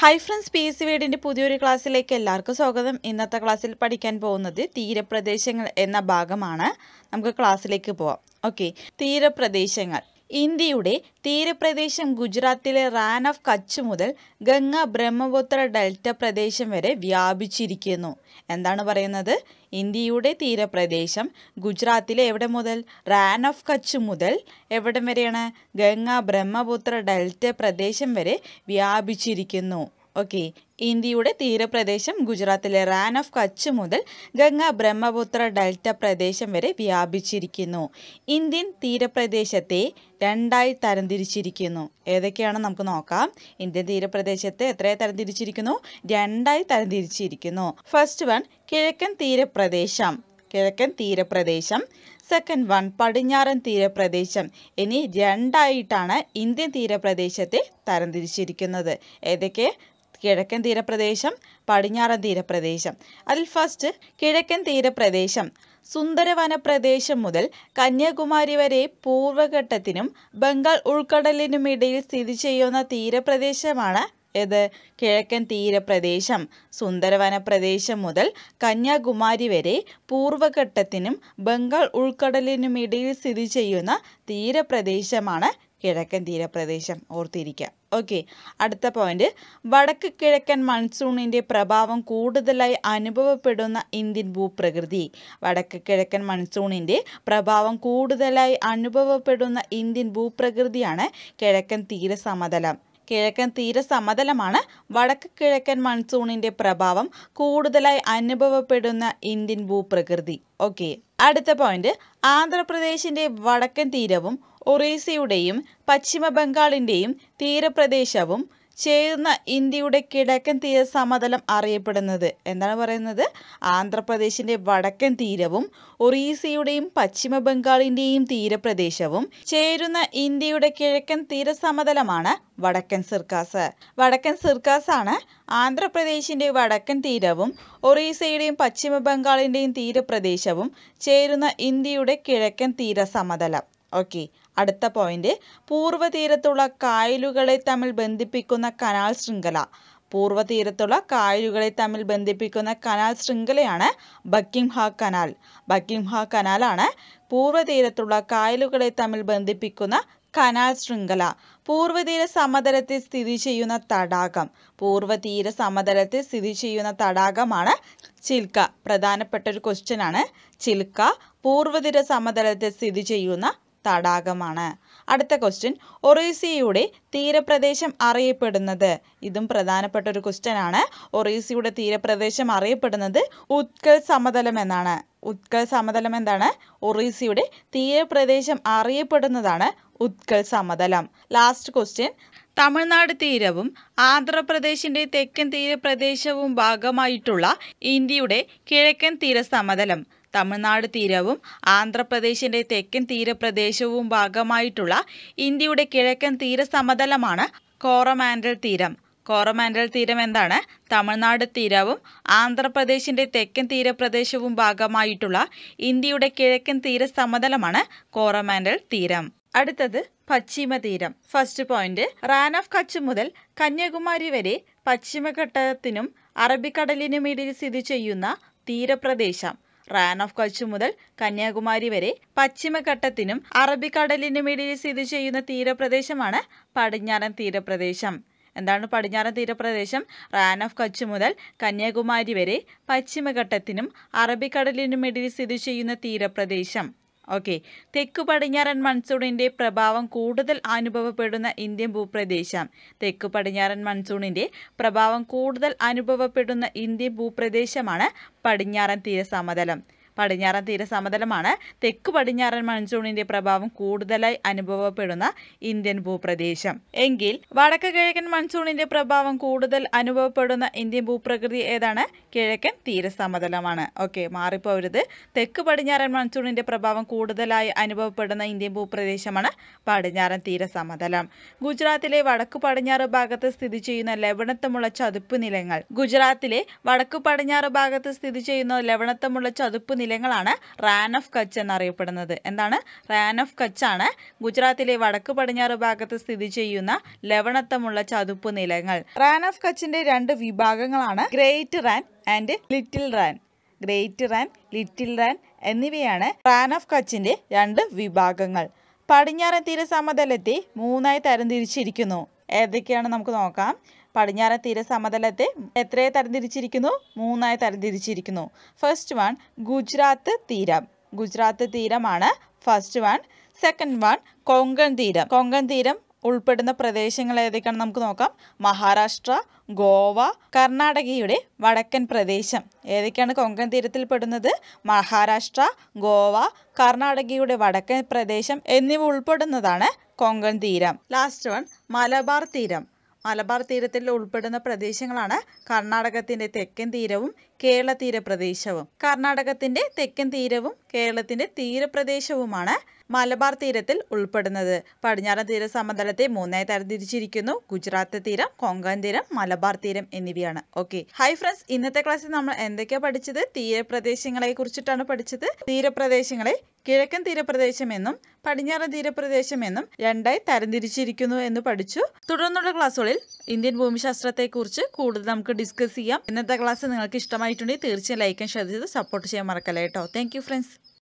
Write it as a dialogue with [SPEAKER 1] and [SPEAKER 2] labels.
[SPEAKER 1] hi friends P S വീടിൻ്റെ പുതിയൊരു ക്ലാസ്സിലേക്ക് എല്ലാവർക്കും സ്വാഗതം ഇന്നത്തെ ക്ലാസ്സിൽ പഠിക്കാൻ പോകുന്നത് തീരപ്രദേശങ്ങൾ എന്ന ഭാഗമാണ് നമുക്ക് ക്ലാസ്സിലേക്ക് പോവാം ഓക്കെ തീരപ്രദേശങ്ങൾ ഇന്ത്യയുടെ തീരപ്രദേശം ഗുജറാത്തിലെ റാൻ ഓഫ് കച്ച് മുതൽ ഗംഗ ബ്രഹ്മപുത്ര ഡെൽറ്റ പ്രദേശം വരെ വ്യാപിച്ചിരിക്കുന്നു എന്താണ് പറയുന്നത് ഇന്ത്യയുടെ തീരപ്രദേശം ഗുജറാത്തിലെ എവിടെ മുതൽ റാൻ ഓഫ് കച്ച് മുതൽ എവിടം വരെയാണ് ഗംഗ ബ്രഹ്മപുത്ര ഡെൽറ്റ പ്രദേശം വരെ വ്യാപിച്ചിരിക്കുന്നു ഓക്കെ ഇന്ത്യയുടെ തീരപ്രദേശം ഗുജറാത്തിലെ റാൻ ഓഫ് കച്ച് മുതൽ ഗംഗ ബ്രഹ്മപുത്ര ഡെൽറ്റ പ്രദേശം വരെ വ്യാപിച്ചിരിക്കുന്നു ഇന്ത്യൻ തീരപ്രദേശത്തെ രണ്ടായി തരംതിരിച്ചിരിക്കുന്നു ഏതൊക്കെയാണ് നമുക്ക് നോക്കാം ഇന്ത്യൻ തീരപ്രദേശത്തെ എത്രയായി തരംതിരിച്ചിരിക്കുന്നു രണ്ടായി തരംതിരിച്ചിരിക്കുന്നു ഫസ്റ്റ് വൺ കിഴക്കൻ തീരപ്രദേശം കിഴക്കൻ തീരപ്രദേശം സെക്കൻഡ് വൺ പടിഞ്ഞാറൻ തീരപ്രദേശം ഇനി രണ്ടായിട്ടാണ് ഇന്ത്യൻ തീരപ്രദേശത്തെ തരംതിരിച്ചിരിക്കുന്നത് ഏതൊക്കെ കിഴക്കൻ തീരപ്രദേശം പടിഞ്ഞാറൻ തീരപ്രദേശം അതിൽ ഫസ്റ്റ് കിഴക്കൻ തീരപ്രദേശം സുന്ദരവനപ്രദേശം മുതൽ കന്യാകുമാരി വരെ പൂർവ്വഘട്ടത്തിനും ബംഗാൾ ഉൾക്കടലിനുമിടയിൽ സ്ഥിതി ചെയ്യുന്ന തീരപ്രദേശമാണ് ഇത് കിഴക്കൻ തീരപ്രദേശം സുന്ദരവനപ്രദേശം മുതൽ കന്യാകുമാരി വരെ പൂർവ്വഘട്ടത്തിനും ബംഗാൾ ഉൾക്കടലിനുമിടയിൽ സ്ഥിതി ചെയ്യുന്ന തീരപ്രദേശമാണ് കിഴക്കൻ തീരപ്രദേശം ഓർത്തിരിക്കുക ഓക്കെ അടുത്ത പോയിന്റ് വടക്ക് കിഴക്കൻ മൺസൂണിൻ്റെ പ്രഭാവം കൂടുതലായി അനുഭവപ്പെടുന്ന ഇന്ത്യൻ ഭൂപ്രകൃതി വടക്ക് കിഴക്കൻ മൺസൂണിൻ്റെ പ്രഭാവം കൂടുതലായി അനുഭവപ്പെടുന്ന ഇന്ത്യൻ ഭൂപ്രകൃതിയാണ് കിഴക്കൻ തീര സമതലം കിഴക്കൻ തീരസമതലമാണ് വടക്ക് കിഴക്കൻ മൺസൂണിൻ്റെ പ്രഭാവം കൂടുതലായി അനുഭവപ്പെടുന്ന ഇന്ത്യൻ ഭൂപ്രകൃതി ഓക്കെ അടുത്ത പോയിന്റ് ആന്ധ്രാപ്രദേശിൻ്റെ വടക്കൻ തീരവും ഒറീസയുടെയും പശ്ചിമ ബംഗാളിൻ്റെയും തീരപ്രദേശവും ചേർന്ന ഇന്ത്യയുടെ കിഴക്കൻ തീര സമതലം അറിയപ്പെടുന്നത് എന്താണ് പറയുന്നത് ആന്ധ്രാപ്രദേശിൻ്റെ വടക്കൻ തീരവും ഒറീസയുടെയും പശ്ചിമ ബംഗാളിൻ്റെയും തീരപ്രദേശവും ചേരുന്ന ഇന്ത്യയുടെ കിഴക്കൻ തീര സമതലമാണ് വടക്കൻ സിർക്കാസ് വടക്കൻ സിർക്കാസാണ് ആന്ധ്രാപ്രദേശിൻ്റെ വടക്കൻ തീരവും ഒറീസയുടെയും പശ്ചിമ ബംഗാളിൻ്റെയും തീരപ്രദേശവും ചേരുന്ന ഇന്ത്യയുടെ കിഴക്കൻ തീര സമതലം ഓക്കെ അടുത്ത പോയിന്റ് പൂർവ്വതീരത്തുള്ള കായലുകളെ തമ്മിൽ ബന്ധിപ്പിക്കുന്ന കനാൽ ശൃംഖല പൂർവ്വതീരത്തുള്ള കായലുകളെ തമ്മിൽ ബന്ധിപ്പിക്കുന്ന കനാൽ ശൃംഖലയാണ് ബക്കിംഹ കനാൽ ബക്കിംഹ കനാലാണ് പൂർവ്വതീരത്തുള്ള കായലുകളെ തമ്മിൽ ബന്ധിപ്പിക്കുന്ന കനാൽ ശൃംഖല പൂർവ്വതീര സമതലത്തിൽ സ്ഥിതി ചെയ്യുന്ന തടാകം പൂർവ്വതീര സമതലത്തിൽ സ്ഥിതി ചെയ്യുന്ന തടാകമാണ് ചിൽക്ക പ്രധാനപ്പെട്ട ഒരു ക്വസ്റ്റ്യൻ ആണ് ചിൽക്ക പൂർവ്വതീര സമതലത്തിൽ സ്ഥിതി ചെയ്യുന്ന തടാകമാണ് അടുത്ത ക്വസ്റ്റ്യൻ ഒറീസിയുടെ തീരപ്രദേശം അറിയപ്പെടുന്നത് ഇതും പ്രധാനപ്പെട്ട ഒരു ക്വസ്റ്റ്യൻ ആണ് ഒറീസിയുടെ തീരപ്രദേശം അറിയപ്പെടുന്നത് ഉത്കൽ സമതലം എന്നാണ് ഉത്കൽ സമതലം എന്താണ് ഒറീസിയുടെ തീരപ്രദേശം അറിയപ്പെടുന്നതാണ് ഉത്കൽ സമതലം ലാസ്റ്റ് ക്വസ്റ്റ്യൻ തമിഴ്നാട് തീരവും ആന്ധ്രാപ്രദേശിൻ്റെ തെക്കൻ തീരപ്രദേശവും ഭാഗമായിട്ടുള്ള ഇന്ത്യയുടെ കിഴക്കൻ തീരസമതലം തമിഴ്നാട് തീരവും ആന്ധ്രാപ്രദേശിൻ്റെ തെക്കൻ തീരപ്രദേശവും ഭാഗമായിട്ടുള്ള ഇന്ത്യയുടെ കിഴക്കൻ തീരസമതലമാണ് കോറമാൻഡൽ തീരം കോറമാൻഡൽ തീരം എന്താണ് തമിഴ്നാട് തീരവും ആന്ധ്രാപ്രദേശിൻ്റെ തെക്കൻ തീരപ്രദേശവും ഭാഗമായിട്ടുള്ള ഇന്ത്യയുടെ കിഴക്കൻ തീരസമതലമാണ് കോറമാൻഡൽ തീരം അടുത്തത് പശ്ചിമ തീരം first point Rann of Kutch മുതൽ കന്യാകുമാരി വരെ പശ്ചിമഘട്ടത്തിനും അറബിക്കടലിനും ഇടയിൽ സ്ഥിതി ചെയ്യുന്ന തീരപ്രദേശം റാൻ ഓഫ് കച്ച് മുതൽ കന്യാകുമാരി വരെ പശ്ചിമഘട്ടത്തിനും അറബിക്കടലിനും ഇടയിൽ സ്ഥിതി ചെയ്യുന്ന തീരപ്രദേശമാണ് പടിഞ്ഞാറൻ തീരപ്രദേശം എന്താണ് പടിഞ്ഞാറൻ തീരപ്രദേശം റാൻ ഓഫ് കച്ച് മുതൽ കന്യാകുമാരി വരെ പശ്ചിമഘട്ടത്തിനും അറബിക്കടലിനും ഇടയിൽ സ്ഥിതി ചെയ്യുന്ന തീരപ്രദേശം ഓക്കെ തെക്ക് പടിഞ്ഞാറൻ മൺസൂണിൻ്റെ പ്രഭാവം കൂടുതൽ അനുഭവപ്പെടുന്ന ഇന്ത്യൻ ഭൂപ്രദേശം തെക്ക് പടിഞ്ഞാറൻ മൺസൂണിൻ്റെ പ്രഭാവം കൂടുതൽ അനുഭവപ്പെടുന്ന ഇന്ത്യൻ ഭൂപ്രദേശമാണ് പടിഞ്ഞാറൻ തീരസമതലം പടിഞ്ഞാറൻ തീരസമതലമാണ് തെക്ക് പടിഞ്ഞാറൻ മൺസൂണിന്റെ പ്രഭാവം കൂടുതലായി അനുഭവപ്പെടുന്ന ഇന്ത്യൻ ഭൂപ്രദേശം എങ്കിൽ വടക്ക് കിഴക്കൻ മൺസൂണിന്റെ പ്രഭാവം കൂടുതൽ അനുഭവപ്പെടുന്ന ഇന്ത്യൻ ഭൂപ്രകൃതി ഏതാണ് കിഴക്കൻ തീരസമതലമാണ് ഓക്കെ മാറിപ്പോരുത് തെക്ക് പടിഞ്ഞാറൻ മൺസൂണിന്റെ പ്രഭാവം കൂടുതലായി അനുഭവപ്പെടുന്ന ഇന്ത്യൻ ഭൂപ്രദേശമാണ് പടിഞ്ഞാറൻ തീരസമതലം ഗുജറാത്തിലെ വടക്കു പടിഞ്ഞാറ് ഭാഗത്ത് സ്ഥിതി ചെയ്യുന്ന ലവണത്തമുള്ള ചതുപ്പ് നിലങ്ങൾ ഗുജറാത്തിലെ വടക്കു പടിഞ്ഞാറ് ഭാഗത്ത് സ്ഥിതി ചെയ്യുന്ന ലവണത്തമുള്ള ചതുപ്പ് നിലങ്ങളാണ് റാൻ ഓഫ് കച്ച് എന്നറിയപ്പെടുന്നത് എന്താണ് റാൻ ഓഫ് കച്ചാണ് ഗുജറാത്തിലെ വടക്ക് പടിഞ്ഞാറ് ഭാഗത്ത് സ്ഥിതി ചെയ്യുന്ന ലവണത്തമുള്ള ചതുപ്പ് നിലങ്ങൾ റാൻ ഓഫ് കച്ചിന്റെ രണ്ട് വിഭാഗങ്ങളാണ് great Rann and little Rann great Rann little Rann എന്നിവയാണ് റാൻ ഓഫ് കച്ചിന്റെ രണ്ട് വിഭാഗങ്ങൾ പടിഞ്ഞാറൻ തീരസമതലത്തെ മൂന്നായി തരംതിരിച്ചിരിക്കുന്നു ഏതൊക്കെയാണ് നമുക്ക് നോക്കാം പടിഞ്ഞാറൻ തീര സമതലത്തെ എത്രയെ തരംതിരിച്ചിരിക്കുന്നു മൂന്നായി തരംതിരിച്ചിരിക്കുന്നു ഫസ്റ്റ് വൺ ഗുജറാത്ത് തീരം ഗുജറാത്ത് തീരമാണ് first one second one Konkan തീരം കൊങ്കൺ തീരം ഉൾപ്പെടുന്ന പ്രദേശങ്ങൾ ഏതൊക്കെയാണ് നമുക്ക് നോക്കാം മഹാരാഷ്ട്ര ഗോവ കർണാടകയുടെ വടക്കൻ പ്രദേശം ഏതൊക്കെയാണ് കൊങ്കൺ തീരത്തിൽ പെടുന്നത് മഹാരാഷ്ട്ര ഗോവ കർണാടകയുടെ വടക്കൻ പ്രദേശം എന്നിവ ഉൾപ്പെടുന്നതാണ് കൊങ്കൺ തീരം ലാസ്റ്റ് വൺ മലബാർ തീരം മലബാർ തീരത്തിൽ ഉൾപ്പെടുന്ന പ്രദേശങ്ങളാണ് കർണാടകത്തിന്റെ തെക്കൻ തീരവും കേരള തീരപ്രദേശവും കർണാടകത്തിന്റെ തെക്കൻ തീരവും കേരളത്തിന്റെ തീരപ്രദേശവുമാണ് മലബാർ തീരത്തിൽ ഉൾപ്പെടുന്നത് പടിഞ്ഞാറൻ തീര സമതലത്തെ മൂന്നായി തരംതിരിച്ചിരിക്കുന്നു ഗുജറാത്ത് തീരം കൊങ്കൺ തീരം മലബാർ തീരം എന്നിവയാണ് ഓക്കെ ഹൈ ഫ്രണ്ട്സ് ഇന്നത്തെ ക്ലാസ്സിൽ നമ്മൾ എന്തൊക്കെയാ പഠിച്ചത് തീരപ്രദേശങ്ങളെ കുറിച്ചിട്ടാണ് പഠിച്ചത് തീരപ്രദേശങ്ങളെ കിഴക്കൻ തീരപ്രദേശം എന്നും പടിഞ്ഞാറൻ തീരപ്രദേശം എന്നും രണ്ടായി തരംതിരിച്ചിരിക്കുന്നു എന്ന് പഠിച്ചു തുടർന്നുള്ള ക്ലാസ്സുകളിൽ ഇന്ത്യൻ ഭൂമിശാസ്ത്രത്തെക്കുറിച്ച് കൂടുതൽ നമുക്ക് ഡിസ്കസ് ചെയ്യാം ഇന്നത്തെ ക്ലാസ് നിങ്ങൾക്ക് ഇഷ്ടമായിട്ടുണ്ടെങ്കിൽ തീർച്ചയായും ലൈക്ക് ഷെയർ ചെയ്ത് സപ്പോർട്ട് ചെയ്യാൻ മറക്കല്ലേ കേട്ടോ താങ്ക് ഫ്രണ്ട്സ്